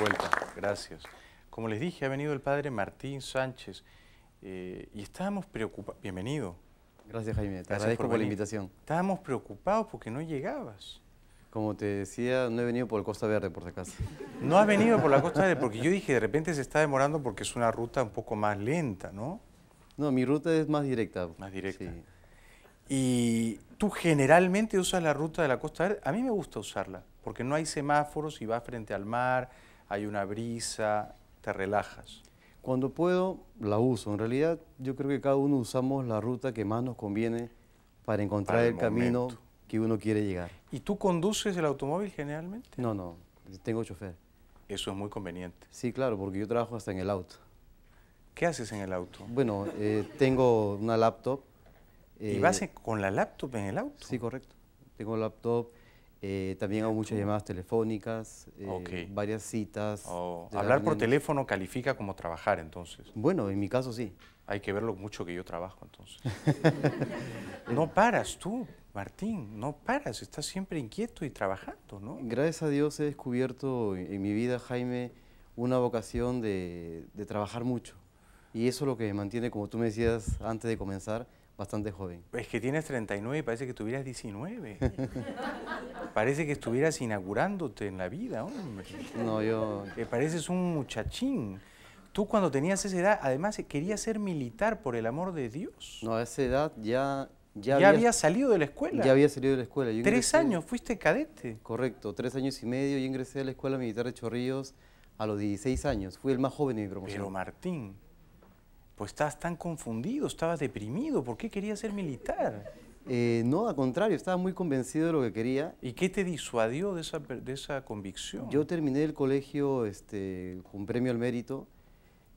vuelta. Gracias. Como les dije, ha venido el padre Martín Sánchez eh, y estábamos preocupados. Bienvenido. Gracias, Jaime. Te agradezco por, la invitación. Estábamos preocupados porque no llegabas. Como te decía, no he venido por Costa Verde, por si acaso. No has venido por la Costa Verde, porque yo dije, de repente se está demorando porque es una ruta un poco más lenta, ¿no? No, mi ruta es más directa. Más directa. Y tú generalmente usas la ruta de la Costa Verde. A mí me gusta usarla, porque no hay semáforos y va frente al mar hay una brisa, te relajas. Cuando puedo, la uso. En realidad, yo creo que cada uno usamos la ruta que más nos conviene para encontrar el, camino que uno quiere llegar. ¿Y tú conduces el automóvil generalmente? No, no, tengo chofer. Eso es muy conveniente. Sí, claro, porque yo trabajo hasta en el auto. ¿Qué haces en el auto? Bueno, eh, tengo una laptop. ¿Y vas eh, con la laptop en el auto? Sí, correcto. Tengo laptop, eh, también hago muchas llamadas telefónicas, eh, varias citas. Oh, hablar por teléfono califica como trabajar entonces. Bueno, en mi caso sí. Hay que ver lo mucho que yo trabajo entonces. no paras tú, Martín, no paras, estás siempre inquieto y trabajando, ¿no? Gracias a Dios he descubierto en mi vida, Jaime, una vocación de, de trabajar mucho. Y eso es lo que me mantiene, como tú me decías antes de comenzar, bastante joven. Es que tienes 39 y parece que tuvieras 19. parece que estuvieras inaugurándote en la vida, hombre. No, yo... Te pareces un muchachín. Tú cuando tenías esa edad, además querías ser militar por el amor de Dios. No, a esa edad ya... Ya, había, salido de la escuela. Ya había salido de la escuela. tres años, fuiste cadete. Correcto, tres años y medio. Yo ingresé a la Escuela Militar de Chorrillos a los 16 años. Fui el más joven de mi promoción. Pero Martín, pues estabas tan confundido, estabas deprimido, ¿por qué querías ser militar? Eh, no, al contrario, estaba muy convencido de lo que quería. ¿Y qué te disuadió de esa, de esa convicción? Yo terminé el colegio este, con premio al mérito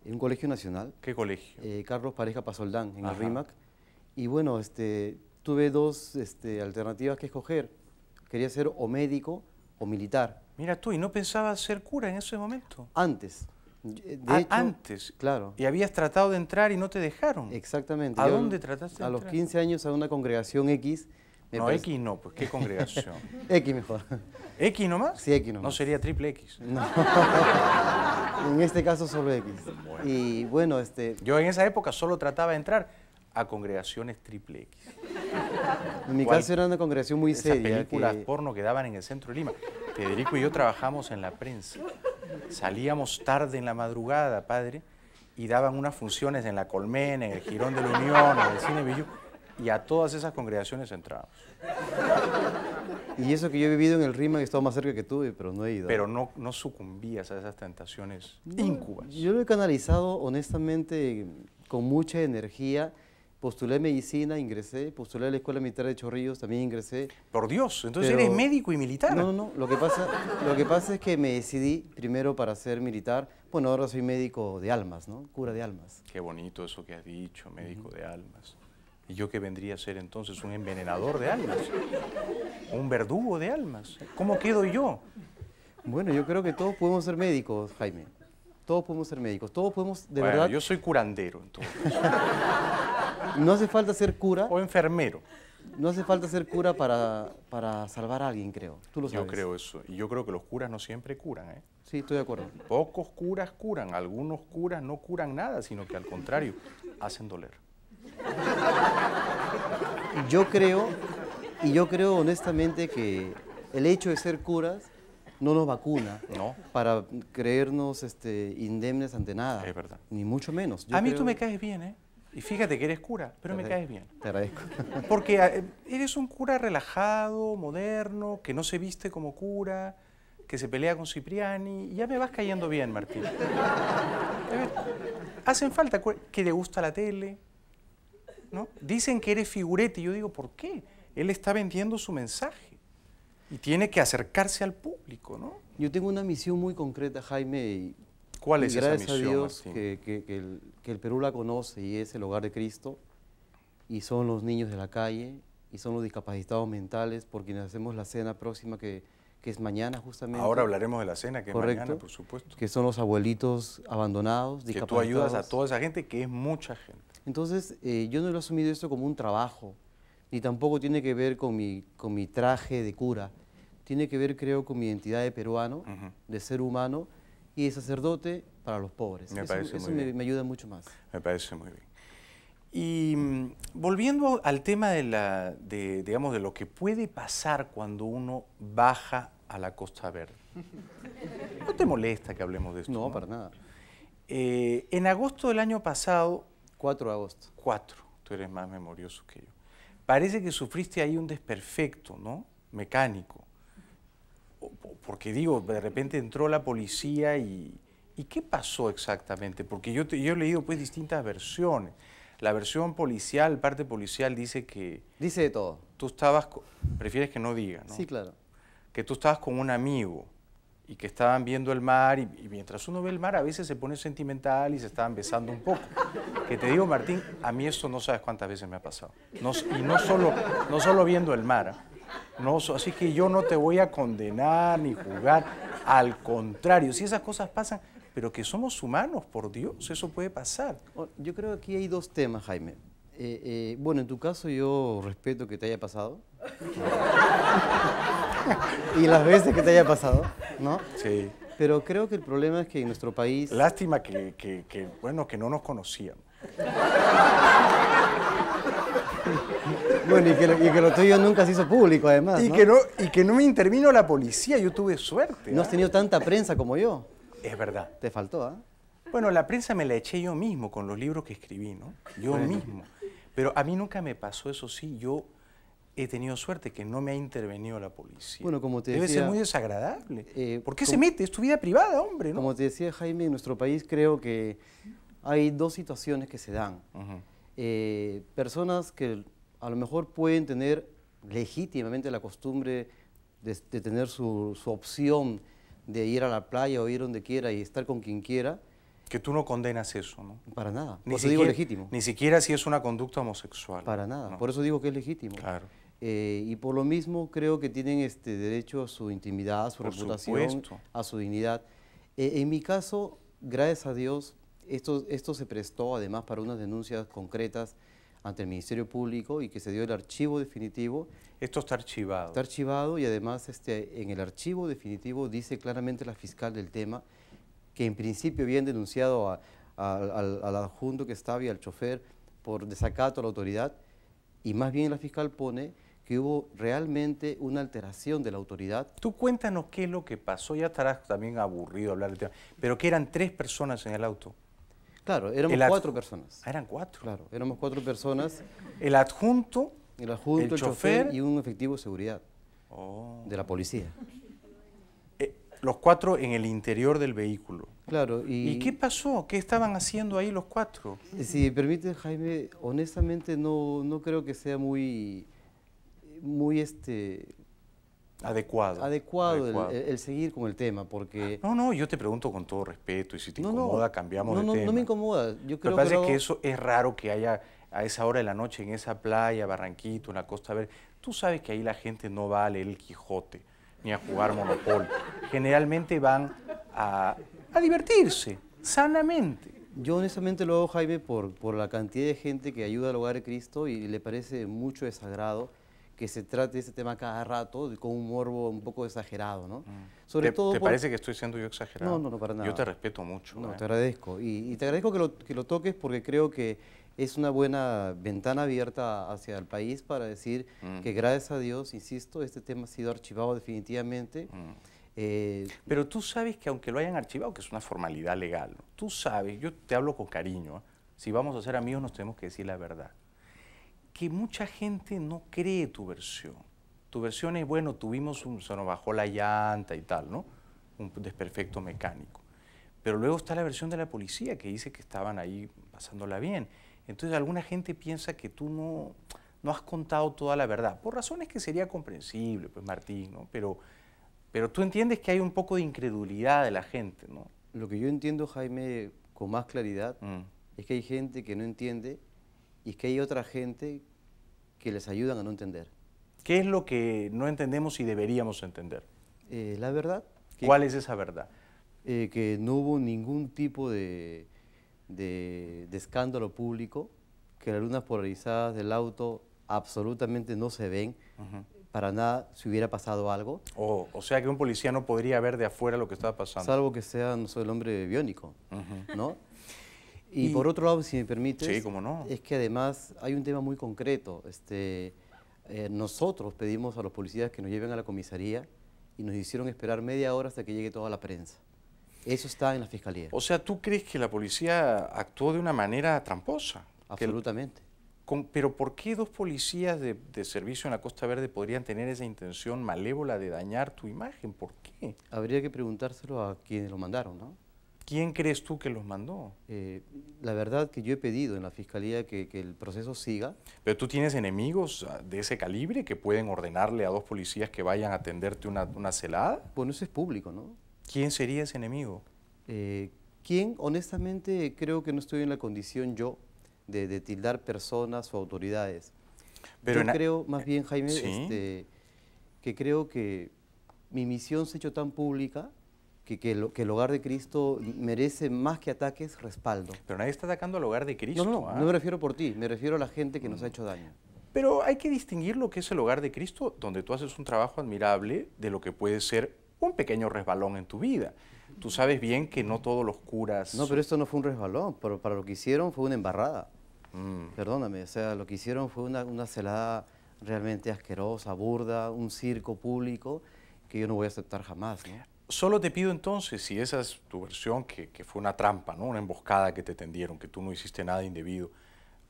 en un colegio nacional. ¿Qué colegio? Eh, Carlos Pareja Pasoldán, en el RIMAC. Y bueno, este, tuve dos este, alternativas que escoger. Quería ser o médico o militar. Mira tú, ¿y no pensabas ser cura en ese momento? Antes. De antes. Claro. Y habías tratado de entrar y no te dejaron. Exactamente. ¿A dónde trataste? A los 15 años a una congregación X. no, X no, pues qué congregación. X mejor. ¿X nomás? Sí, X nomás. No sería triple X. No. en este caso solo X. Y bueno, este... Yo en esa época solo trataba de entrar a congregaciones triple X. En mi caso era una congregación muy seria. películas porno que daban en el centro de Lima. Federico y yo trabajamos en la prensa. Salíamos tarde en la madrugada, padre, y daban unas funciones en la Colmena, en el Girón de la Unión, en el Cine Villú, y a todas esas congregaciones entrábamos. Y eso que yo he vivido en el Rima, he estado más cerca que tú, pero no he ido. Pero no, no sucumbías a esas tentaciones incubas íncubas. Yo lo he canalizado honestamente con mucha energía postulé medicina, ingresé, postulé a la Escuela Militar de Chorrillos, también ingresé. Por Dios, entonces eres médico y militar. No, no, no, lo que, pasa, lo que pasa es que me decidí primero para ser militar, bueno, ahora soy médico de almas, ¿no? Cura de almas. Qué bonito eso que has dicho, médico de almas. ¿Y yo qué vendría a ser entonces? ¿Un envenenador de almas? ¿Un verdugo de almas? ¿Cómo quedo yo? Bueno, yo creo que todos podemos ser médicos, Jaime. Todos podemos ser médicos, todos podemos, de verdad... yo soy curandero, entonces. No hace falta ser cura. O enfermero. No hace falta ser cura para, para salvar a alguien, creo. Tú lo sabes. Yo creo eso. Y yo creo que los curas no siempre curan, ¿eh? Sí, estoy de acuerdo. Pocos curas curan. Algunos curas no curan nada, sino que al contrario, hacen doler. Yo creo, y yo creo honestamente que el hecho de ser curas no nos vacuna no. para creernos este, indemnes ante nada. Es verdad. Ni mucho menos. a mí tú me caes bien, ¿eh? Y fíjate que eres cura, pero me caes bien. Te agradezco. Porque eh, eres un cura relajado, moderno, que no se viste como cura, que se pelea con Cipriani. Y ya me vas cayendo bien, Martín. Hacen falta que le gusta la tele. ¿no? Dicen que eres figurete. yo digo, ¿por qué? Él está vendiendo su mensaje. Y tiene que acercarse al público, Yo tengo una misión muy concreta, Jaime, ¿Cuál es gracias esa misión, a Dios que, que, el, Perú la conoce y es el hogar de Cristo, y son los niños de la calle, y son los discapacitados mentales, por quienes hacemos la cena próxima que, es mañana justamente. Ahora hablaremos de la cena, que es mañana, por supuesto. Que son los abuelitos abandonados, discapacitados. Que tú ayudas a toda esa gente, que es mucha gente. Entonces, eh, yo no lo he asumido esto como un trabajo, ni tampoco tiene que ver con mi, con mi traje de cura. Tiene que ver, creo, con mi identidad de peruano, de ser humano, y sacerdote para los pobres. Me parece eso muy me, me, ayuda mucho más. Me parece muy bien. Y mm, volviendo al tema de, la, de, digamos, de lo que puede pasar cuando uno baja a la Costa Verde. ¿No te molesta que hablemos de esto? No, para nada. Eh, en agosto del año pasado... 4 de agosto. 4. Tú eres más memorioso que yo. Parece que sufriste ahí un desperfecto, ¿no? Mecánico porque digo, de repente entró la policía y, ¿y qué pasó exactamente? Porque yo, yo he leído pues distintas versiones. La versión policial, parte policial, dice que... Dice de todo. Tú estabas, prefieres que no diga, ¿no? Sí, claro. Que tú estabas con un amigo y que estaban viendo el mar y, mientras uno ve el mar a veces se pone sentimental y se estaban besando un poco. Que te digo, Martín, a mí eso no sabes cuántas veces me ha pasado. y no solo, no solo viendo el mar. ¿ah? No, así que yo no te voy a condenar ni juzgar. Al contrario, si esas cosas pasan, pero que somos humanos, por Dios, eso puede pasar. Oh, yo creo que aquí hay dos temas, Jaime. Eh, eh, bueno, en tu caso yo respeto que te haya pasado. y las veces que te haya pasado, ¿no? Sí. Pero creo que el problema es que en nuestro país... Lástima que, que bueno, que no nos conocíamos. Bueno, y que, lo, tuyo nunca se hizo público, además. Y, Que, no, y que no me intervino la policía, yo tuve suerte. No has ¿ah? tenido tanta prensa como yo. Es verdad. Te faltó, ¿ah? Bueno, la prensa me la eché yo mismo con los libros que escribí, ¿no? Yo mismo. Pero a mí nunca me pasó, eso sí, yo he tenido suerte que no me ha intervenido la policía. Bueno, como te Debe ser muy desagradable. Eh, ¿Por qué se mete? Es tu vida privada, hombre. ¿no? Como te decía Jaime, en nuestro país creo que hay dos situaciones que se dan. Eh, personas que a lo mejor pueden tener legítimamente la costumbre de, tener su, opción de ir a la playa o ir donde quiera y estar con quien quiera. Que tú no condenas eso, ¿no? Para nada. Ni por eso digo legítimo. Ni siquiera si es una conducta homosexual. Para nada. Por eso digo que es legítimo. Claro. Eh, y por lo mismo creo que tienen este derecho a su intimidad, a su reputación, a su dignidad. Eh, en mi caso, gracias a Dios, esto se prestó además para unas denuncias concretas ante el Ministerio Público y que se dio el archivo definitivo. Esto está archivado. Está archivado y además este, en el archivo definitivo dice claramente la fiscal del tema que en principio habían denunciado al, al, adjunto que estaba y al chofer por desacato a la autoridad y más bien la fiscal pone que hubo realmente una alteración de la autoridad. Tú cuéntanos qué es lo que pasó, ya estarás también aburrido hablar del tema, pero que eran tres personas en el auto. Claro, éramos cuatro personas. Ah, eran cuatro. Claro, éramos cuatro personas. El adjunto. El adjunto, chofer, y un efectivo de seguridad oh. de la policía. Eh, los cuatro en el interior del vehículo. Claro. Y, qué pasó? ¿Qué estaban haciendo ahí los cuatro? Eh, si me permite, Jaime, honestamente no, no creo que sea muy, muy este, Adecuado. Adecuado, El, seguir con el tema, porque... Ah, no, no, yo te pregunto con todo respeto y si te incomoda cambiamos no, de tema. No, no me incomoda. Yo creo Lo que pasa es que eso es raro que haya a esa hora de la noche en esa playa, Barranquito, en la Costa Verde. Tú sabes que ahí la gente no va a leer el Quijote ni a jugar Monopoly. Generalmente van a, a divertirse, sanamente. Yo honestamente lo hago, Jaime, por, por la cantidad de gente que ayuda al hogar de Cristo y le parece mucho desagrado que se trate ese tema cada rato con un morbo un poco exagerado, ¿no? Mm. Sobre ¿Te, todo ¿te parece que estoy siendo yo exagerado? No, no, no, para nada. Yo te respeto mucho. No, ¿eh? te agradezco. Y, te agradezco que lo, que lo toques porque creo que es una buena ventana abierta hacia el país para decir mm. que gracias a Dios, insisto, este tema ha sido archivado definitivamente. Mm. Eh, Pero tú sabes que aunque lo hayan archivado, que es una formalidad legal, tú sabes, yo te hablo con cariño, ¿eh? si vamos a ser amigos nos tenemos que decir la verdad que mucha gente no cree tu versión. Tu versión es, bueno, tuvimos un, se nos bajó la llanta y tal, ¿no? Un desperfecto mecánico. Pero luego está la versión de la policía que dice que estaban ahí pasándola bien. Entonces alguna gente piensa que tú no, no has contado toda la verdad, por razones que sería comprensible, pues Martín, ¿no? Pero, pero tú entiendes que hay un poco de incredulidad de la gente, ¿no? Lo que yo entiendo, Jaime, con más claridad, mm. es que hay gente que no entiende y que hay otra gente que les ayudan a no entender. ¿Qué es lo que no entendemos y deberíamos entender? Eh, la verdad. ¿Cuál es esa verdad? Eh, que no hubo ningún tipo de, de, escándalo público, que las lunas polarizadas del auto absolutamente no se ven. Para nada si hubiera pasado algo. o sea que un policía no podría ver de afuera lo que estaba pasando. Salvo que sea, no el hombre biónico, ¿no? Y, por otro lado, si me permites, es que además hay un tema muy concreto. Este, eh, nosotros pedimos a los policías que nos lleven a la comisaría y nos hicieron esperar media hora hasta que llegue toda la prensa. Eso está en la fiscalía. O sea, ¿tú crees que la policía actuó de una manera tramposa? Absolutamente. pero ¿por qué dos policías de, servicio en la Costa Verde podrían tener esa intención malévola de dañar tu imagen? ¿Por qué? Habría que preguntárselo a quienes lo mandaron, ¿no? ¿Quién crees tú que los mandó? Eh, la verdad que yo he pedido en la Fiscalía que, que, el proceso siga. Pero tú tienes enemigos ah, de ese calibre que pueden ordenarle a dos policías que vayan a atenderte una, una celada. Bueno, eso es público, ¿no? ¿Quién sería ese enemigo? Eh, ¿Quién? Honestamente creo que no estoy en la condición yo de, de tildar personas o autoridades. Pero yo creo, más bien, Jaime, este, que creo que mi misión se ha hecho tan pública que, el hogar de Cristo merece más que ataques, respaldo. Pero nadie está atacando al hogar de Cristo. No, no, ¿ah? no me refiero por ti, me refiero a la gente que nos ha mm. hecho daño. Pero hay que distinguir lo que es el hogar de Cristo, donde tú haces un trabajo admirable, de lo que puede ser un pequeño resbalón en tu vida. Tú sabes bien que no todos los curas... No, pero esto no fue un resbalón, pero para lo que hicieron fue una embarrada. Mm. Perdóname, o sea, lo que hicieron fue una, celada realmente asquerosa, burda, un circo público que yo no voy a aceptar jamás. Solo te pido entonces, si esa es tu versión, que, fue una trampa, ¿no? una emboscada que te tendieron, que tú no hiciste nada indebido,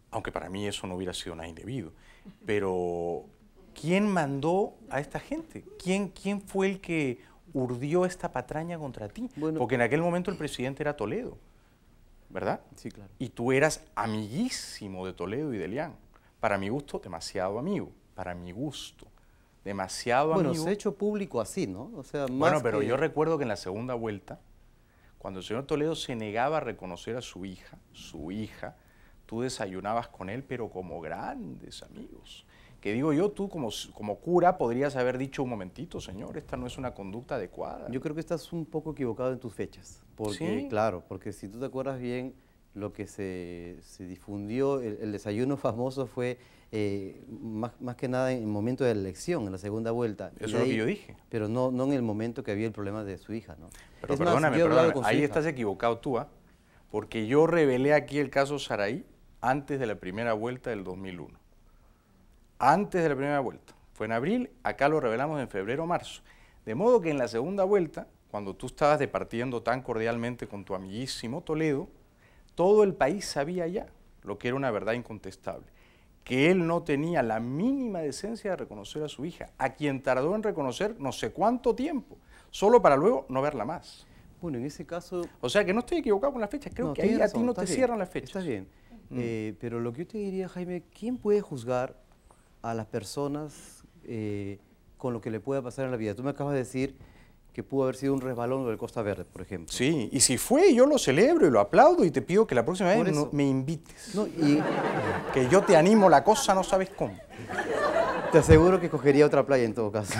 aunque para mí eso no hubiera sido nada indebido, pero ¿quién mandó a esta gente? ¿Quién, quién fue el que urdió esta patraña contra ti? Porque en aquel momento el presidente era Toledo, ¿verdad? Sí, claro. Y tú eras amiguísimo de Toledo y de Lián. Para mi gusto, demasiado amigo, para mi gusto demasiado bueno, se ha hecho público así, ¿no? sea, bueno, pero yo recuerdo que en la segunda vuelta, cuando el señor Toledo se negaba a reconocer a su hija, su hija, tú desayunabas con él, pero como grandes amigos. Que digo yo, tú como, como cura podrías haber dicho un momentito, señor, esta no es una conducta adecuada. Yo creo que estás un poco equivocado en tus fechas. Porque, ¿Sí? claro, porque si tú te acuerdas bien, lo que se, difundió, el desayuno famoso fue eh, más, que nada en el momento de la elección, en la segunda vuelta. Eso es lo que yo dije. Pero no, en el momento que había el problema de su hija, ¿no? Pero perdóname, ahí estás equivocado tú, ¿ah? Porque yo revelé aquí el caso Saraí antes de la primera vuelta del 2001. Antes de la primera vuelta. Fue en abril, acá lo revelamos en febrero o marzo. De modo que en la segunda vuelta, cuando tú estabas departiendo tan cordialmente con tu amiguísimo Toledo, todo el país sabía ya lo que era una verdad incontestable que él no tenía la mínima decencia de reconocer a su hija, a quien tardó en reconocer no sé cuánto tiempo, solo para luego no verla más. Bueno, en ese caso... O sea que no estoy equivocado con las fechas, creo que ahí a ti no te cierran las fechas. Está bien, eh, pero lo que yo te diría, Jaime, ¿quién puede juzgar a las personas eh, con lo que le pueda pasar en la vida? Tú me acabas de decir que pudo haber sido un resbalón del Costa Verde, por ejemplo. Sí, y si fue, yo lo celebro y lo aplaudo y te pido que la próxima vez me invites. y... Que yo te animo la cosa, no sabes cómo. Te aseguro que cogería otra playa en todo caso.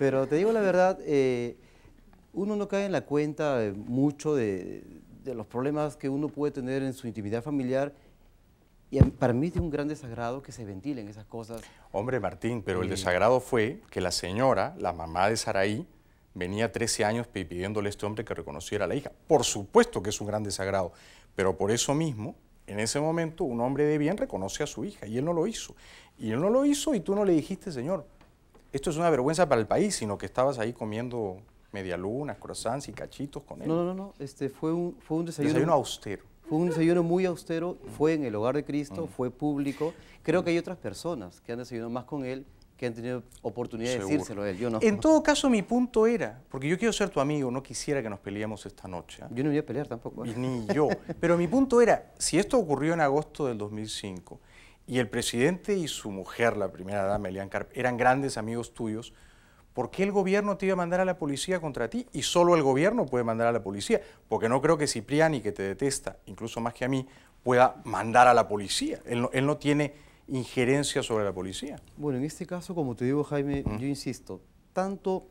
Pero te digo la verdad, eh, uno no cae en la cuenta mucho de, de los problemas que uno puede tener en su intimidad familiar y para mí es un gran desagrado que se ventilen esas cosas. Hombre, Martín, pero el eh, desagrado fue que la señora, la mamá de Saraí, venía 13 años pidiéndole a este hombre que reconociera a la hija. Por supuesto que es un gran desagrado, pero por eso mismo, en ese momento, un hombre de bien reconoce a su hija y él no lo hizo. Y él no lo hizo y tú no le dijiste, señor, esto es una vergüenza para el país, sino que estabas ahí comiendo medialunas, croissants y cachitos con él. No, no, no, este fue un, fue un desayuno. Desayuno austero. Fue un desayuno muy austero, fue en el hogar de Cristo, mm. fue público. Creo mm. que hay otras personas que han desayunado más con él que han tenido oportunidad de decírselo a él. Yo no. En todo caso, mi punto era, porque yo quiero ser tu amigo, no quisiera que nos peleemos esta noche. ¿ah? Yo no voy a pelear tampoco. Ni yo. Pero mi punto era, si esto ocurrió en agosto del 2005 y el presidente y su mujer, la primera dama, Elian Carp, eran grandes amigos tuyos, ¿Por qué el gobierno te iba a mandar a la policía contra ti? Y solo el gobierno puede mandar a la policía, porque no creo que Cipriani, que te detesta, incluso más que a mí, pueda mandar a la policía. Él no, tiene injerencia sobre la policía. Bueno, en este caso, como te digo, Jaime, yo insisto, tanto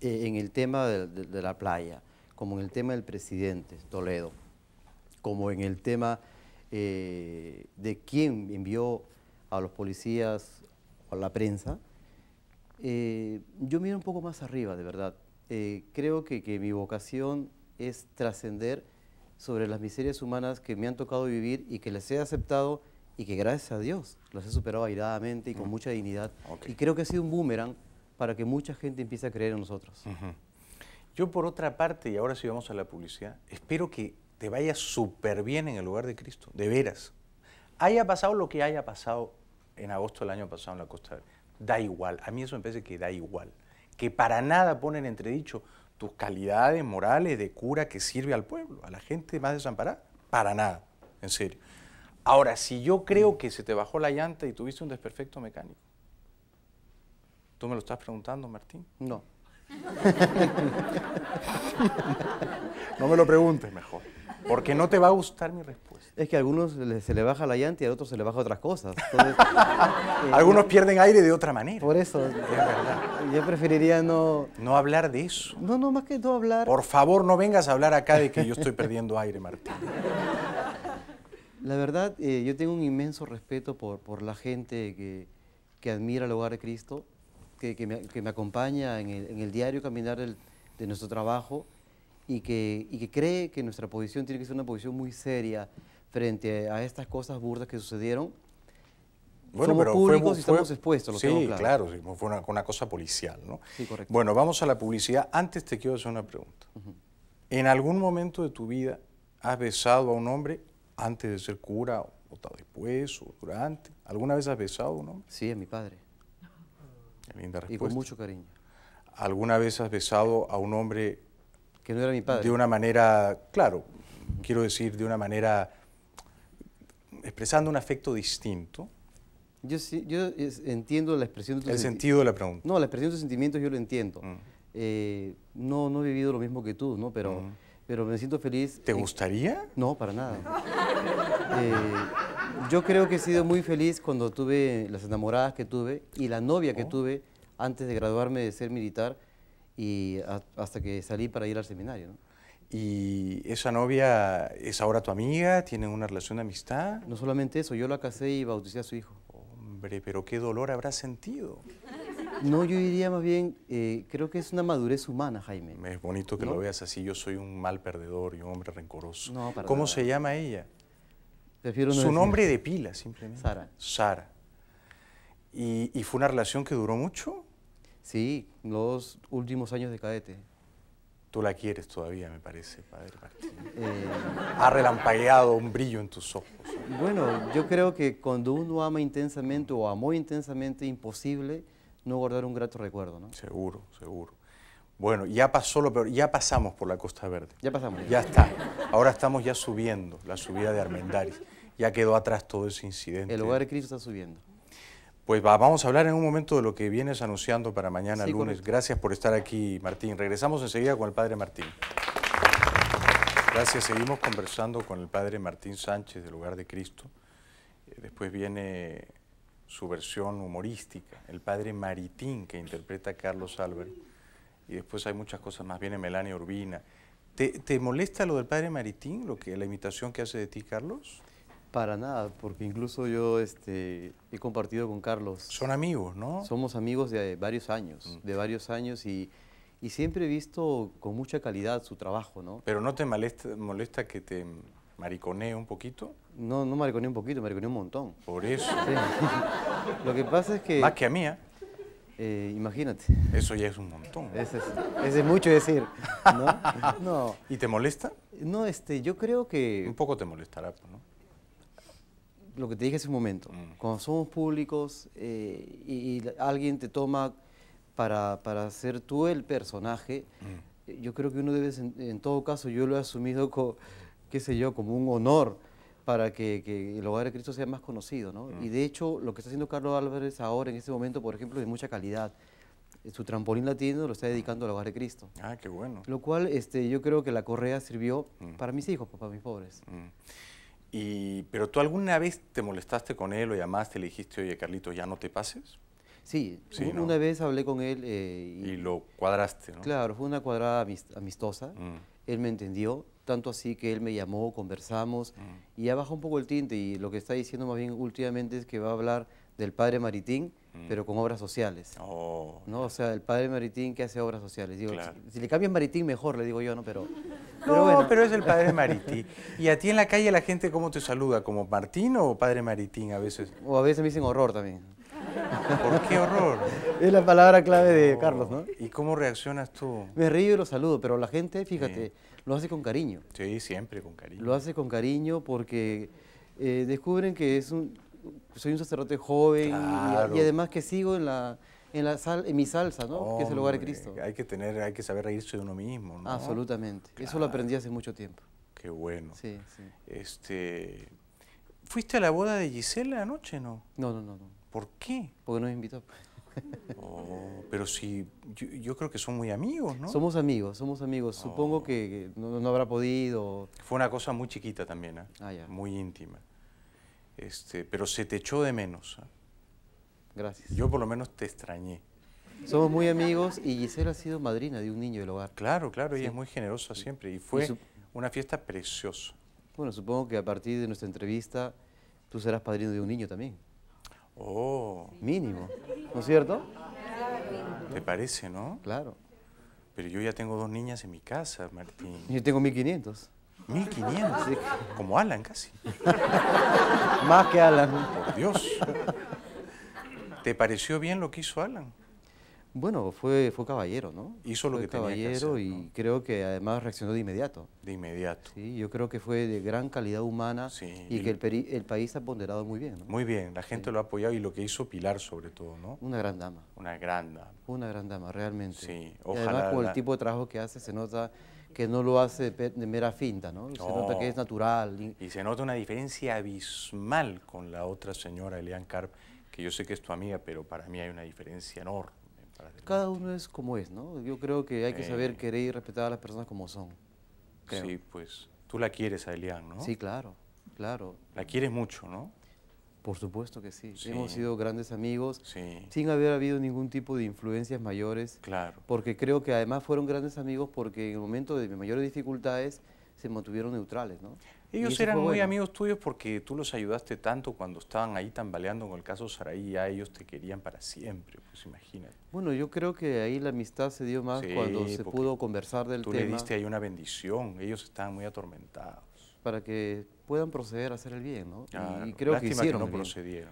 eh, en el tema de, la playa, como en el tema del presidente Toledo, como en el tema eh, de quién envió a los policías o a la prensa, eh, yo miro un poco más arriba, de verdad. Eh, creo que, que, mi vocación es trascender sobre las miserias humanas que me han tocado vivir y que les he aceptado y que gracias a Dios las he superado airadamente y con mucha dignidad. Y creo que ha sido un boomerang para que mucha gente empiece a creer en nosotros. Yo por otra parte, y ahora si sí vamos a la publicidad, espero que te vaya súper bien en el lugar de Cristo, de veras. Haya pasado lo que haya pasado en agosto del año pasado en la Costa da igual. A mí eso me parece que da igual. Que para nada ponen entredicho tus calidades morales de cura que sirve al pueblo, a la gente más desamparada. Para nada, en serio. Ahora, si yo creo que se te bajó la llanta y tuviste un desperfecto mecánico, ¿tú me lo estás preguntando, Martín? No. no me lo preguntes mejor. Porque no te va a gustar mi respuesta. Es que a algunos se le baja la llanta y a otros se le baja otras cosas. Eh, algunos pierden aire de otra manera. Por eso. Es verdad. Yo preferiría no... No hablar de eso. No, no, más que no hablar. Por favor, no vengas a hablar acá de que yo estoy perdiendo aire, Martín. La verdad, eh, yo tengo un inmenso respeto por, la gente que, admira el hogar de Cristo, que, me, acompaña en el, diario caminar de nuestro trabajo y que, cree que nuestra posición tiene que ser una posición muy seria frente a estas cosas burdas que sucedieron. Bueno, Somos pero públicos estamos expuestos, sí, claro. claro. fue una, cosa policial, ¿no? Sí, correcto. Bueno, vamos a la publicidad. Antes te quiero hacer una pregunta. ¿En algún momento de tu vida has besado a un hombre antes de ser cura o, después o durante? ¿Alguna vez has besado a un hombre? Sí, a mi padre. Y con mucho cariño. ¿Alguna vez has besado a un hombre que no era mi padre. De una manera, claro, quiero decir, de una manera expresando un afecto distinto. Yo, yo entiendo la expresión de tus El sentido de la pregunta. No, la expresión de sentimientos yo lo entiendo. Mm. Eh, no, no he vivido lo mismo que tú, ¿no? Pero, mm. pero me siento feliz. ¿Te gustaría? No, para nada. Eh, yo creo que he sido muy feliz cuando tuve las enamoradas que tuve y la novia que oh. tuve antes de graduarme de ser militar y hasta que salí para ir al seminario. ¿no? ¿Y esa novia es ahora tu amiga? ¿Tienen una relación de amistad? No solamente eso, yo la casé y bauticé a su hijo. Hombre, pero qué dolor habrá sentido. No, yo diría más bien, eh, creo que es una madurez humana, Jaime. Es bonito que lo veas así, yo soy un mal perdedor y un hombre rencoroso. ¿Cómo se llama ella? Su nombre de pila, simplemente. Sara. Sara. ¿Y, ¿Y fue una relación que duró mucho? Sí, los últimos años de cadete. Tú la quieres todavía, me parece, padre Martín. Eh, ha relampagueado un brillo en tus ojos. Bueno, yo creo que cuando uno ama intensamente o amó intensamente, imposible no guardar un grato recuerdo, ¿no? Seguro, seguro. Bueno, ya pasó lo peor, ya pasamos por la Costa Verde. Ya pasamos. Ya está. Ahora estamos ya subiendo la subida de Armendariz. Ya quedó atrás todo ese incidente. El lugar de Cristo está subiendo. Pues vamos a hablar en un momento de lo que vienes anunciando para mañana lunes. Gracias por estar aquí, Martín. Regresamos enseguida con el padre Martín. Gracias. Seguimos conversando con el padre Martín Sánchez del Lugar de Cristo. Eh, después viene su versión humorística, el padre Maritín que interpreta a Carlos Álvarez. Y después hay muchas cosas más. Viene Melania Urbina. ¿Te, molesta lo del padre Maritín, lo que, la imitación que hace de ti, Carlos? Para nada, porque incluso yo este, he compartido con Carlos. Son amigos, ¿no? Somos amigos de varios años, mm. de varios años y, y, siempre he visto con mucha calidad su trabajo, ¿no? Pero ¿no te molesta, que te mariconee un poquito? No, no mariconee un poquito, mariconee un montón. Por eso. Lo que pasa es que... Más que a mí, ¿eh? eh imagínate. Eso ya es un montón. es, ese es, mucho decir. ¿no? ¿no? ¿Y te molesta? No, este, yo creo que... Un poco te molestará, ¿no? lo que te dije hace un momento, mm. cuando somos públicos eh, y, alguien te toma para, para ser tú el personaje, mm. yo creo que uno debe, en, todo caso, yo lo he asumido, qué sé yo, como un honor para que, el hogar de Cristo sea más conocido, ¿no? Mm. Y de hecho, lo que está haciendo Carlos Álvarez ahora, en este momento, por ejemplo, es de mucha calidad eh, su trampolín latino lo está dedicando al hogar de Cristo. Ah, qué bueno. Lo cual este, yo creo que la correa sirvió para mis hijos, para mis pobres. ¿Pero tú alguna vez te molestaste con él, o llamaste, le dijiste, oye, Carlito, ya no te pases? Sí, una vez hablé con él. Eh, y, lo cuadraste, ¿no? Claro, fue una cuadrada amistosa. Mm. Él me entendió, tanto así que él me llamó, conversamos, mm. y ya bajó un poco el tinte. Y lo que está diciendo más bien últimamente es que va a hablar del padre Maritín, mm. pero con obras sociales. Oh, ¿no? O sea, el padre Maritín que hace obras sociales. Digo, si, le cambias Maritín, mejor, le digo yo, ¿no? Pero, no, pero, es el padre Maritín. ¿Y a ti en la calle la gente cómo te saluda? ¿Como Martín o padre Maritín a veces? O a veces me dicen horror también. ¿Por qué horror? Es la palabra clave de Carlos, ¿no? ¿Y cómo reaccionas tú? Me río y lo saludo, pero la gente, fíjate, lo hace con cariño. Sí, siempre con cariño. Lo hace con cariño porque eh, descubren que es un, soy un sacerdote joven y, además que sigo en la... En, la sal, en mi salsa, ¿no? que es el hogar de Cristo. Hay que tener, hay que saber reírse de uno mismo, Absolutamente. Eso lo aprendí hace mucho tiempo. Qué bueno. Este, ¿Fuiste a la boda de Gisela anoche, no? No, no, no. no. ¿Por qué? Porque nos invitó. Oh, pero sí, yo, creo que son muy amigos, ¿no? Somos amigos, somos amigos. Supongo oh. que no, no, habrá podido. Fue una cosa muy chiquita también, ¿eh? Ah, muy íntima. Este, pero se te echó de menos. ¿ah? Gracias. Yo por lo menos te extrañé. Somos muy amigos y Gisela ha sido madrina de un niño del hogar. Claro, claro, ella es muy generosa siempre y fue una fiesta preciosa. Bueno, supongo que a partir de nuestra entrevista tú serás padrino de un niño también. Oh. Mínimo, ¿no es cierto? ¿Te parece, no? Claro. Pero yo ya tengo dos niñas en mi casa, Martín. Yo tengo 1500. 1500, como Alan casi. Más que Alan. Por Dios. ¿Te pareció bien lo que hizo Alan? Bueno, fue, fue caballero, ¿no? Hizo lo que tenía que hacer, y creo que además reaccionó de inmediato. De inmediato. Sí, yo creo que fue de gran calidad humana y, que el, país ha ponderado muy bien. Muy bien, la gente lo ha apoyado y lo que hizo Pilar sobre todo, ¿no? Una gran dama. Una gran dama. Una gran dama, realmente. Sí, ojalá. además con el tipo de trabajo que hace se nota que no lo hace de, mera finta, ¿no? Se nota que es natural. Y se nota una diferencia abismal con la otra señora, Elian Carp, que yo sé que es tu amiga, pero para mí hay una diferencia enorme. Cada uno es como es, ¿no? Yo creo que hay que saber querer y respetar a las personas como son. Sí, pues. Tú la quieres a Elian, ¿no? Sí, claro, claro. La quieres mucho, ¿no? Por supuesto que sí. Hemos sido grandes amigos sin haber habido ningún tipo de influencias mayores. Claro. Porque creo que además fueron grandes amigos porque en el momento de mis mayores dificultades se mantuvieron neutrales, ¿no? Ellos eran muy amigos tuyos porque tú los ayudaste tanto cuando estaban ahí tambaleando con el caso Saraí, ya ellos te querían para siempre, pues imagínate. Bueno, yo creo que ahí la amistad se dio más cuando se pudo conversar del tema. Tú le diste ahí una bendición, ellos estaban muy atormentados para que puedan proceder a hacer el bien, ¿no? que no procedieron.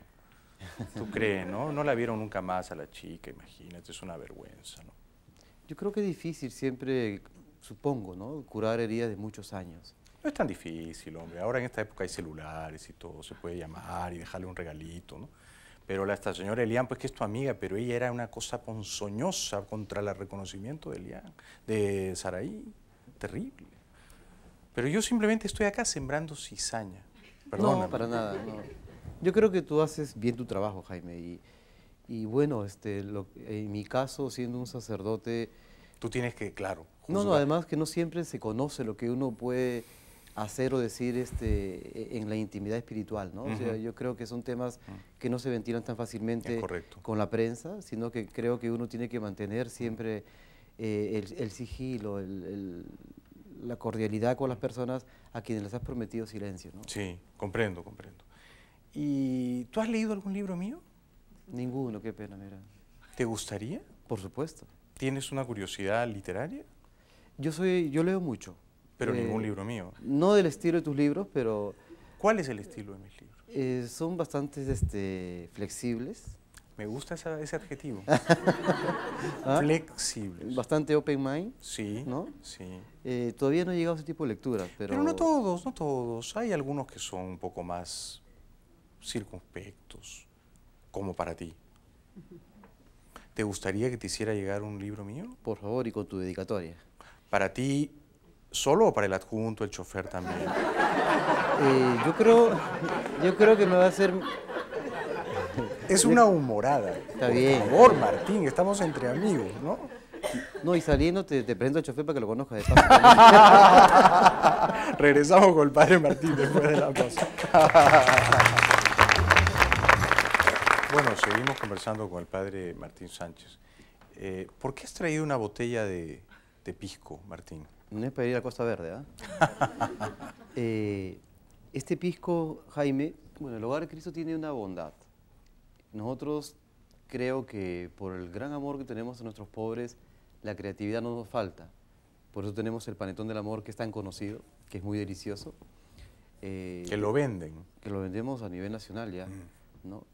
¿Tú crees, no? No la vieron nunca más a la chica, imagínate, es una vergüenza, ¿no? Yo creo que es difícil siempre, supongo, ¿no? Curar heridas de muchos años. No es tan difícil, hombre. Ahora en esta época hay celulares y todo, se puede llamar y dejarle un regalito, ¿no? Pero la, esta señora Elian, pues que es tu amiga, pero ella era una cosa ponzoñosa contra el reconocimiento de Elian, de Saraí, terrible. Pero yo simplemente estoy acá sembrando cizaña. Perdóname. No, para nada. Yo creo que tú haces bien tu trabajo, Jaime. Y, bueno, este, en mi caso, siendo un sacerdote... Tú tienes que, claro. No, no, además que no siempre se conoce lo que uno puede hacer o decir este, e, en la intimidad espiritual, ¿no? O sea, yo creo que son temas mm. que no se ventilan tan fácilmente con la prensa, sino que creo que uno tiene que mantener siempre eh, el, el, sigilo, el la cordialidad con las personas a quienes les has prometido silencio. ¿no? Sí, comprendo, comprendo. ¿Y tú has leído algún libro mío? Ninguno, qué pena, mira. ¿Te gustaría? Por supuesto. ¿Tienes una curiosidad literaria? Yo, soy, yo leo mucho. Pero eh, ningún libro mío. No del estilo de tus libros, pero... ¿Cuál es el estilo de mis libros? Eh, son bastante este, flexibles. Me gusta ese adjetivo. ¿Ah? Flexible. Bastante open mind. Sí. ¿No? Sí. Eh, todavía no he llegado a ese tipo de lectura, pero... Pero no todos, no todos. Hay algunos que son un poco más circunspectos, como para ti. ¿Te gustaría que te hiciera llegar un libro mío? Por favor, y con tu dedicatoria. ¿Para ti solo o para el adjunto, el chofer también? Eh, yo creo... Yo creo que me va a hacer Es una humorada. Está bien. Por favor, Martín, estamos entre amigos, ¿no? No, y saliendo te, presento al chofer para que lo conozcas Regresamos con el padre Martín después de la pausa. bueno, seguimos conversando con el padre Martín Sánchez. Eh, ¿Por qué has traído una botella de, pisco, Martín? No es para ir a Costa Verde, ¿ah? eh, este pisco, Jaime, bueno, el hogar de Cristo tiene una bondad. Nosotros creo que por el gran amor que tenemos a nuestros pobres, la creatividad no nos falta. Por eso tenemos el panetón del amor que es tan conocido, que es muy delicioso. Eh, que lo venden. Que lo vendemos a nivel nacional ya. Mm. ¿no?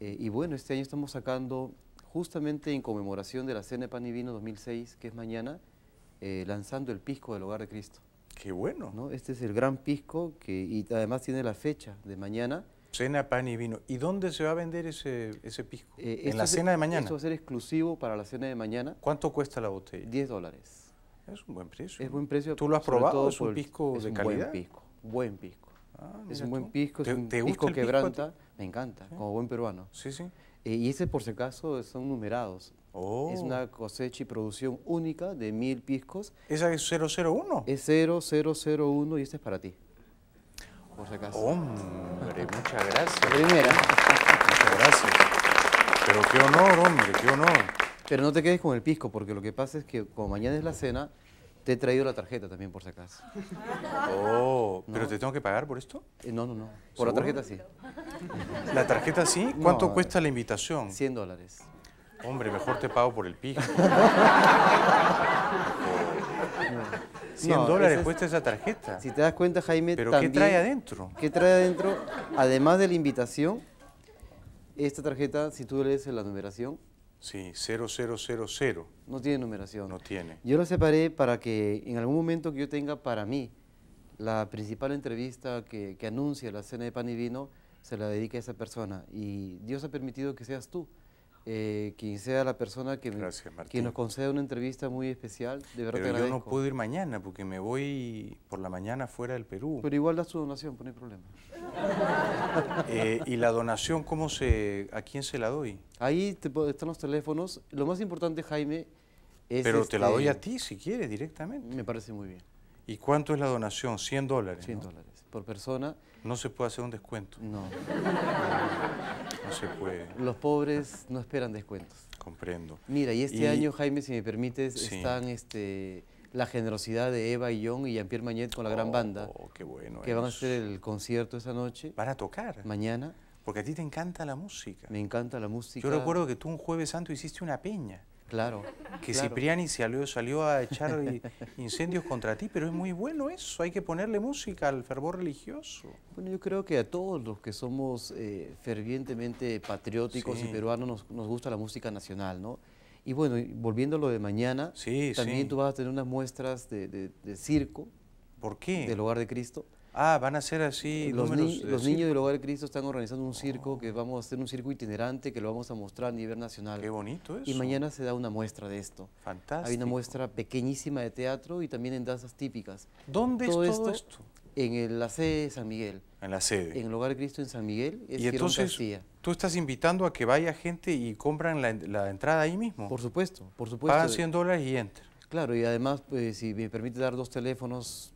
Eh, y bueno, este año estamos sacando, justamente en conmemoración de la Cena de Pan y Vino 2006, que es mañana, eh, lanzando el pisco del Hogar de Cristo. ¡Qué bueno! ¿no? Este es el gran pisco que, y además tiene la fecha de mañana, Cena, pan y vino. ¿Y dónde se va a vender ese, ese pisco? Eh, en la cena de mañana. Eso va a ser exclusivo para la cena de mañana. ¿Cuánto cuesta la botella? 10 dólares. Es un buen precio. Es buen precio. ¿Tú lo has probado? ¿Es un pisco de calidad? Buen pisco. Buen pisco. Ah, es un buen pisco, ¿Te, un pisco el quebranta. Me encanta, como buen peruano. Sí, sí. Eh, y ese, por si acaso, son numerados. Oh. Es una cosecha y producción única de mil piscos. ¿Esa es 001? Es 0001 y este es para ti por si Hombre, muchas gracias. Primera. Muchas gracias. Pero qué honor, hombre, qué honor. Pero no te quedes con el pisco, porque lo que pasa es que como mañana es la cena, te he traído la tarjeta también, por si Oh, ¿pero te tengo que pagar por esto? Eh, no, no, no. Por la tarjeta sí. ¿La tarjeta sí? ¿Cuánto cuesta la invitación? 100 dólares. Hombre, mejor te pago por el pisco. 100 dólares cuesta esa tarjeta. Si te das cuenta, Jaime, ¿Pero qué trae adentro? ¿Qué trae adentro? Además de la invitación, esta tarjeta, si tú lees la numeración... Sí, 0000. No tiene numeración. No tiene. Yo la separé para que en algún momento que yo tenga para mí la principal entrevista que, que anuncia la cena de pan y vino, se la dedique a esa persona. Y Dios ha permitido que seas tú. Eh, quien sea la persona que, nos conceda una entrevista muy especial. De verdad Pero yo no puedo ir mañana porque me voy por la mañana fuera del Perú. Pero igual da su donación, pues no hay problema. Eh, ¿Y la donación cómo se, a quién se la doy? Ahí están los teléfonos. Lo más importante, Jaime, es... Pero te la doy a este ti si quieres directamente. Me parece muy bien. ¿Y cuánto es la donación? 100 dólares. 100 dólares por persona. No se puede hacer un descuento. No. se puede. Los pobres no esperan descuentos. Comprendo. Mira, y este año, Jaime, si me permites, están este, la generosidad de Eva y John y Jean-Pierre Mañet con la gran oh, banda. qué bueno. Que van a hacer el concierto esa noche. ¿Van a tocar? Mañana. Porque a ti te encanta la música. Me encanta la música. Yo recuerdo que tú un jueves santo hiciste una peña. Claro. Que Cipriani salió, salió a echar incendios contra ti, pero es muy bueno eso, hay que ponerle música al fervor religioso. Bueno, yo creo que a todos los que somos eh, fervientemente patrióticos y peruanos nos, gusta la música nacional, ¿no? Y bueno, volviendo a lo de mañana, también tú vas a tener unas muestras de, de circo. ¿Por qué? Del hogar de Cristo. Ah, van a ser así. Los, eh, los niños del Hogar de Cristo están organizando un circo, que vamos a hacer un circo itinerante que lo vamos a mostrar a nivel nacional. Qué bonito eso. Y mañana se da una muestra de esto. Fantástico. Hay una muestra pequeñísima de teatro y también en danzas típicas. ¿Dónde es todo esto? En la sede de San Miguel. En la sede. En el Hogar de Cristo en San Miguel. Es y entonces, ¿tú estás invitando a que vaya gente y compran la, entrada ahí mismo? Por supuesto, por supuesto. Pagan 100 dólares y entran. Claro, y además, pues, si me permite dar dos teléfonos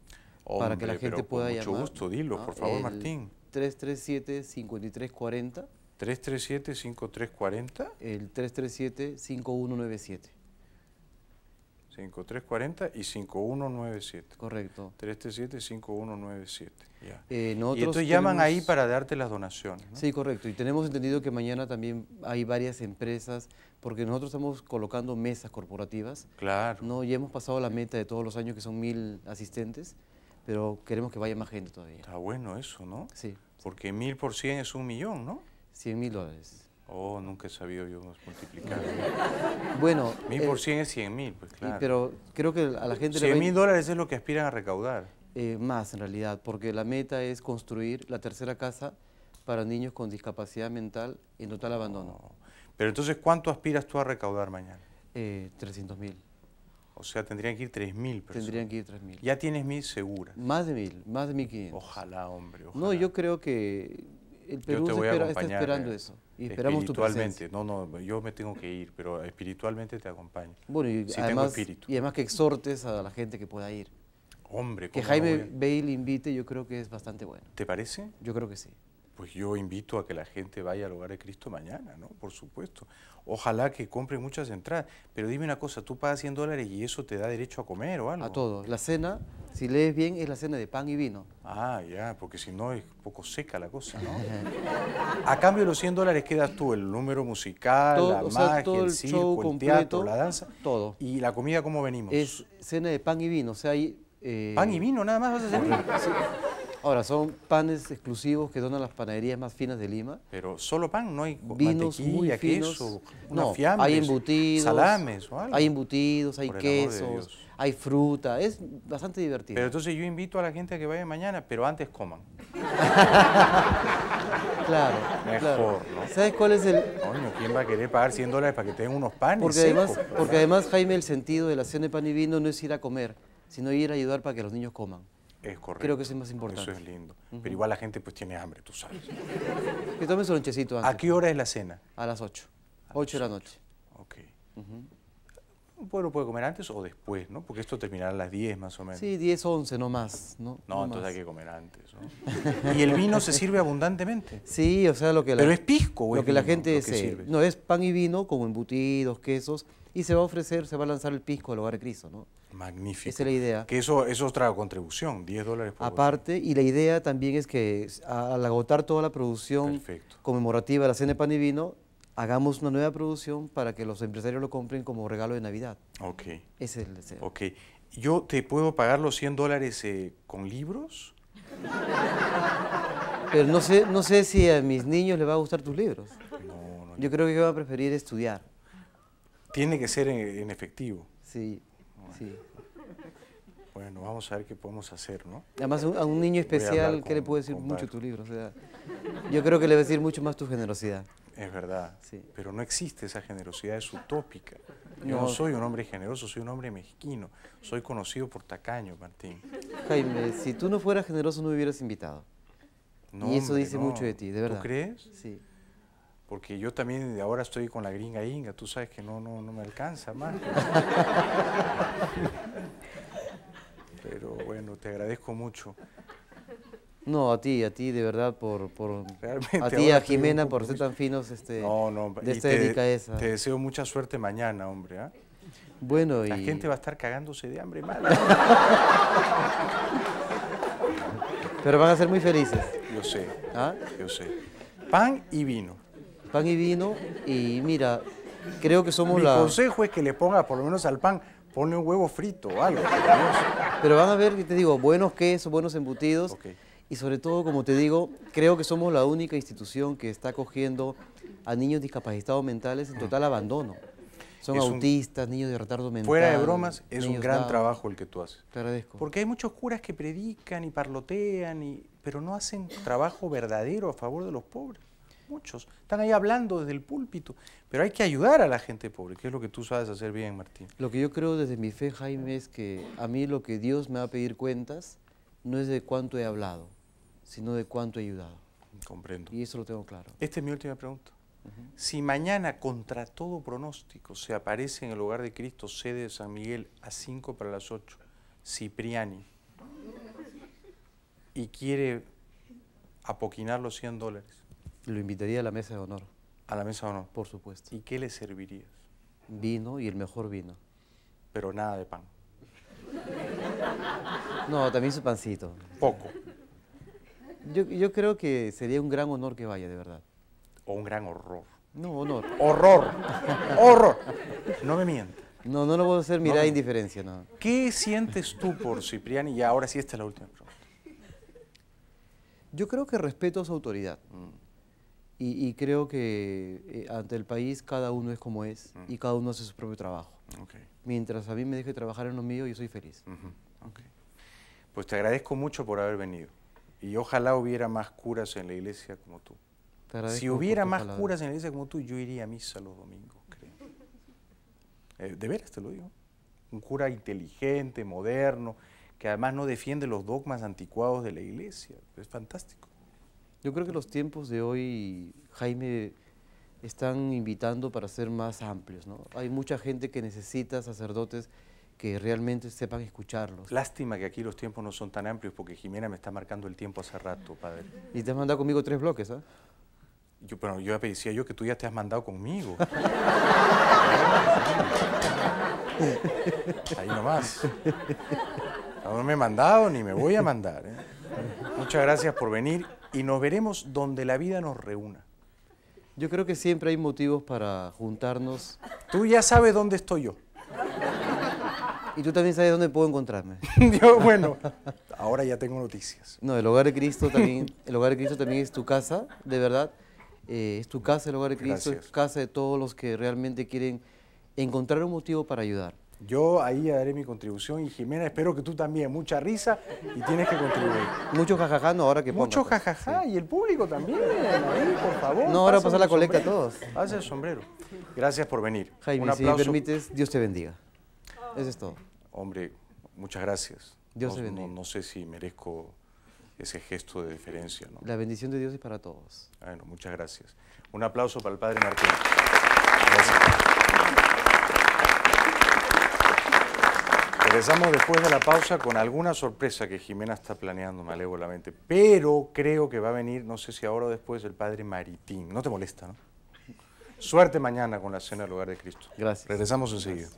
para que la gente pueda llamar. Mucho gusto, dilo, por favor, el Martín. 337-5340. 337-5340. El 337-5197. 5340 y 5197. Correcto. 337-5197. Eh, y entonces llaman ahí para darte las donaciones. Sí, correcto. Y tenemos entendido que mañana también hay varias empresas, porque nosotros estamos colocando mesas corporativas. Claro. ¿no? Y hemos pasado la meta de todos los años, que son mil asistentes pero queremos que vaya más gente todavía. Está bueno eso, ¿no? Sí. Porque mil por cien es un millón, ¿no? Cien mil dólares. Oh, nunca he sabido yo multiplicar. bueno. Mil por eh, cien es cien mil, pues claro. Pero creo que a la gente... Cien mil dólares es lo que aspiran a recaudar. Eh, más en realidad, porque la meta es construir la tercera casa para niños con discapacidad mental en total abandono. Oh. Pero entonces, ¿cuánto aspiras tú a recaudar mañana? Eh, mil. O sea, tendrían que ir 3.000 personas. Tendrían que ir 3.000. Ya tienes 1.000 seguras. Más de 1.000, más de 1.500. Ojalá, hombre, ojalá. No, yo creo que el Perú espera, está esperando eh, eso. Y esperamos espiritualmente. no, no, yo me tengo que ir, pero espiritualmente te acompaño. Bueno, y, además, que exhortes a la gente que pueda ir. Hombre, que Jaime Bale invite, yo creo que es bastante bueno. ¿Te parece? Yo creo que sí pues yo invito a que la gente vaya al hogar de Cristo mañana, ¿no? Por supuesto. Ojalá que compre muchas entradas. Pero dime una cosa, tú pagas 100 dólares y eso te da derecho a comer o algo. A todo. La cena, si lees bien, es la cena de pan y vino. Ah, ya, porque si no es poco seca la cosa, ¿no? a cambio de los 100 dólares quedas tú el número musical, la magia, el, circo, el teatro, la danza. Todo. ¿Y la comida cómo venimos? Es cena de pan y vino, o sea, hay... Eh, ¿Pan y vino nada más vas a Sí. Ahora, son panes exclusivos que donan las panaderías más finas de Lima. Pero solo pan, no hay vinos muy queso, no, hay embutidos, salames o algo. Hay embutidos, hay quesos, hay fruta, es bastante divertido. Pero entonces yo invito a la gente a que vaya mañana, pero antes coman. Claro. Mejor, claro. ¿Sabes cuál es el...? Coño, ¿quién va a querer pagar 100 dólares para que tengan unos panes? Porque, además, porque además, Jaime, el sentido de la acción de pan y vino no es ir a comer, sino ir a ayudar para que los niños coman. Es correcto. Creo que es más importante. Eso es lindo. Pero igual la gente pues tiene hambre, tú sabes. Que tome su lonchecito antes. ¿A qué hora es la cena? A las 8. A 8 de la noche. Ok. Bueno, pues puede comer antes o después, ¿no? Porque esto terminará a las 10 más o menos. Sí, 10, 11, no más. No, no, entonces hay que comer antes. ¿no? y el vino se sirve abundantemente. Sí, o sea, lo que la... Pero es pisco, güey, Lo que la gente se... No, es pan y vino como embutidos, quesos, y se va a ofrecer, se va a lanzar el pisco al hogar de Cristo, ¿no? Magnífico. Esa es la idea. Que eso es otra contribución, 10 dólares por Aparte, y la idea también es que al agotar toda la producción conmemorativa de la cena de pan y vino, hagamos una nueva producción para que los empresarios lo compren como regalo de Navidad. Ok. Ese es el deseo. Ok. ¿Yo te puedo pagar los 100 dólares eh, con libros? Pero no sé, no sé si a mis niños les va a gustar tus libros. No, no. Yo creo que van a preferir estudiar. Tiene que ser en efectivo. Sí. Bueno, vamos a ver qué podemos hacer, ¿no? Además, a un niño especial, ¿qué le puede decir mucho tu libro? O sea, yo creo que le va a decir mucho más tu generosidad. Es verdad, pero no existe esa generosidad, es utópica. Yo no. soy un hombre generoso, soy un hombre mezquino. Soy conocido por tacaño, Martín. Jaime, si tú no fueras generoso no me hubieras invitado. y eso dice mucho de ti, de verdad. ¿Tú crees? Sí porque yo también ahora estoy con la gringa inga, tú sabes que no, no, no me alcanza más. Pero bueno, te agradezco mucho. No, a ti, a ti de verdad por, a ti a Jimena por ser tan finos este de esta te, Te deseo mucha suerte mañana, hombre, ¿ah? Bueno, la gente va a estar cagándose de hambre mala. Pero van a ser muy felices. Yo sé. ¿Ah? Yo sé. Pan y vino pan y vino y mira, creo que somos la... Mi consejo es que le ponga por lo menos al pan, pone un huevo frito o algo. Pero van a ver, te digo, buenos quesos, buenos embutidos. Y sobre todo, como te digo, creo que somos la única institución que está acogiendo a niños discapacitados mentales en total abandono. Son autistas, niños de retardo mental. Fuera de bromas, es un gran trabajo el que tú haces. Te agradezco. Porque hay muchos curas que predican y parlotean, y... pero no hacen trabajo verdadero a favor de los pobres muchos. Están ahí hablando desde el púlpito, pero hay que ayudar a la gente pobre, que es lo que tú sabes hacer bien, Martín. Lo que yo creo desde mi fe, Jaime, es que a mí lo que Dios me va a pedir cuentas no es de cuánto he hablado, sino de cuánto he ayudado. Comprendo. Y eso lo tengo claro. Esta es mi última pregunta. Si mañana, contra todo pronóstico, se aparece en el lugar de Cristo, sede de San Miguel, a 5 para las 8, Cipriani, y quiere apoquinar los 100 dólares, lo invitaría a la mesa de honor. ¿A la mesa de honor? Por supuesto. ¿Y qué le servirías? Vino y el mejor vino. Pero nada de pan. No, también su pancito. Poco. Yo, creo que sería un gran honor que vaya, de verdad. O un gran horror. No, honor. Horror. Horror. No me mientas. No, no lo puedo hacer mirar indiferencia, no. ¿Qué sientes tú por Cipriani? Y ahora sí, esta es la última pregunta. Yo creo que respeto su autoridad. Mm. Y, creo que eh, ante el país cada uno es como es mm. y cada uno hace su propio trabajo. Okay. Mientras a mí me deje trabajar en lo mío, yo soy feliz. Pues te agradezco mucho por haber venido. Y ojalá hubiera más curas en la iglesia como tú. Si hubiera más curas en la iglesia como tú, yo iría a misa los domingos, creo. Eh, de veras te lo digo. Un cura inteligente, moderno, que además no defiende los dogmas anticuados de la iglesia. Es fantástico. Yo creo que los tiempos de hoy, Jaime, están invitando para ser más amplios, ¿no? Hay mucha gente que necesita sacerdotes que realmente sepan escucharlos. Lástima que aquí los tiempos no son tan amplios porque Jimena me está marcando el tiempo hace rato, padre. Y te has mandado conmigo tres bloques, ¿eh? Yo, pero yo decía yo que tú ya te has mandado conmigo. Ahí nomás. No me he mandado ni me voy a mandar. ¿eh? Muchas gracias por venir y nos veremos donde la vida nos reúna. Yo creo que siempre hay motivos para juntarnos. Tú ya sabes dónde estoy yo. Y tú también sabes dónde puedo encontrarme. bueno, ahora ya tengo noticias. No, el hogar de Cristo también, el hogar de Cristo también es tu casa, de verdad. Eh, es tu casa, el hogar de Cristo, es casa de todos los que realmente quieren encontrar un motivo para ayudar. Yo ahí daré mi contribución y Jimena, espero que tú también, mucha risa y tienes que contribuir. Mucho jajajá, no ahora que Mucho pues. jajaja y el público también, por favor. No, ahora pasar la colecta a todos. Haz el sombrero. Gracias por venir. Jaime, Un aplauso. si me permites, Dios te bendiga. Oh. Eso es todo. Hombre, muchas gracias. Dios no, te bendiga. No, sé si merezco ese gesto de deferencia. ¿no? La bendición de Dios es para todos. Bueno, muchas gracias. Un aplauso para el Padre Martín. Regresamos después de la pausa con alguna sorpresa que Jimena está planeando malévolamente, pero creo que va a venir, no sé si ahora o después, el padre Maritín. No te molesta, ¿no? Suerte mañana con la cena del hogar de Cristo. Gracias. Regresamos enseguida.